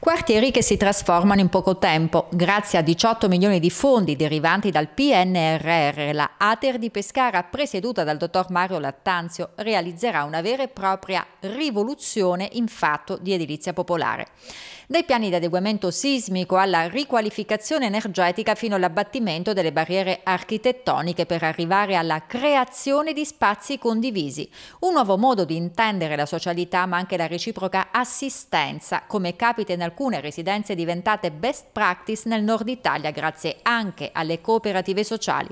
Quartieri che si trasformano in poco tempo. Grazie a 18 milioni di fondi derivanti dal PNRR, la Ater di Pescara, presieduta dal dottor Mario Lattanzio, realizzerà una vera e propria rivoluzione in fatto di edilizia popolare. Dai piani di adeguamento sismico alla riqualificazione energetica fino all'abbattimento delle barriere architettoniche per arrivare alla creazione di spazi condivisi. Un nuovo modo di intendere la socialità ma anche la reciproca assistenza, come capita nel alcune residenze diventate best practice nel nord Italia grazie anche alle cooperative sociali.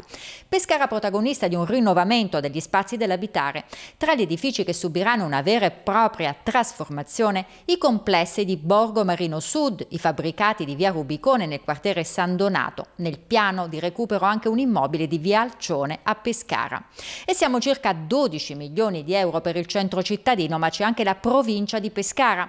Pescara protagonista di un rinnovamento degli spazi dell'abitare. Tra gli edifici che subiranno una vera e propria trasformazione, i complessi di Borgo Marino Sud, i fabbricati di via Rubicone nel quartiere San Donato, nel piano di recupero anche un immobile di via Alcione a Pescara. E siamo circa 12 milioni di euro per il centro cittadino, ma c'è anche la provincia di Pescara.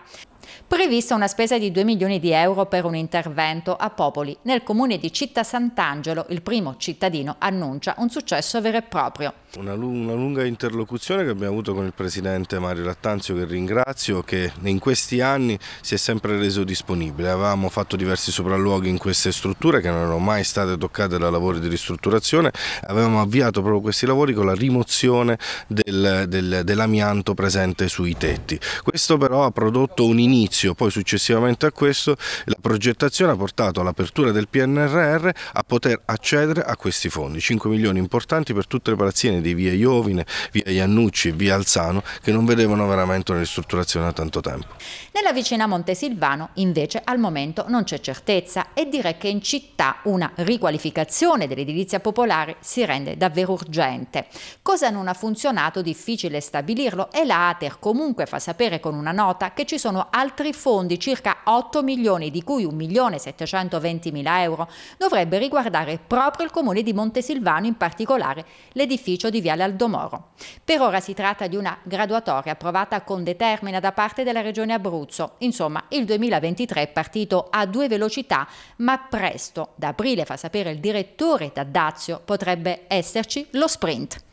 Prevista una spesa di 2 2 milioni di euro per un intervento a Popoli. Nel comune di Città Sant'Angelo il primo cittadino annuncia un successo vero e proprio. Una, una, lunga interlocuzione che abbiamo avuto con il presidente Mario Lattanzio che ringrazio che in questi anni si è sempre reso disponibile. Avevamo fatto diversi sopralluoghi in queste strutture che non erano mai state toccate da lavori di ristrutturazione, avevamo avviato proprio questi lavori con la rimozione del, del, dell'amianto presente sui tetti. Questo però ha prodotto un inizio, poi successivamente a questo la progettazione ha portato all'apertura del PNRR a poter accedere a questi fondi, 5 milioni importanti per tutte le palazzine cittadini di via Iovine, via Iannucci e via Alzano che non vedevano veramente una ristrutturazione da tanto tempo. Nella vicina Montesilvano invece al momento non c'è certezza e dire che in città una riqualificazione dell'edilizia popolare si rende davvero urgente. Cosa non ha funzionato difficile stabilirlo e la Ater comunque fa sapere con una nota che ci sono altri fondi circa 8 milioni di cui 1 milione 720 mila euro dovrebbe riguardare proprio il comune di Montesilvano in particolare l'edificio progetto di Viale Aldomoro. Per ora si tratta di una graduatoria approvata con determina da parte della Regione Abruzzo. Insomma, il 2023 è partito a due velocità, ma presto, da aprile fa sapere il direttore D'Addazio, potrebbe esserci lo sprint.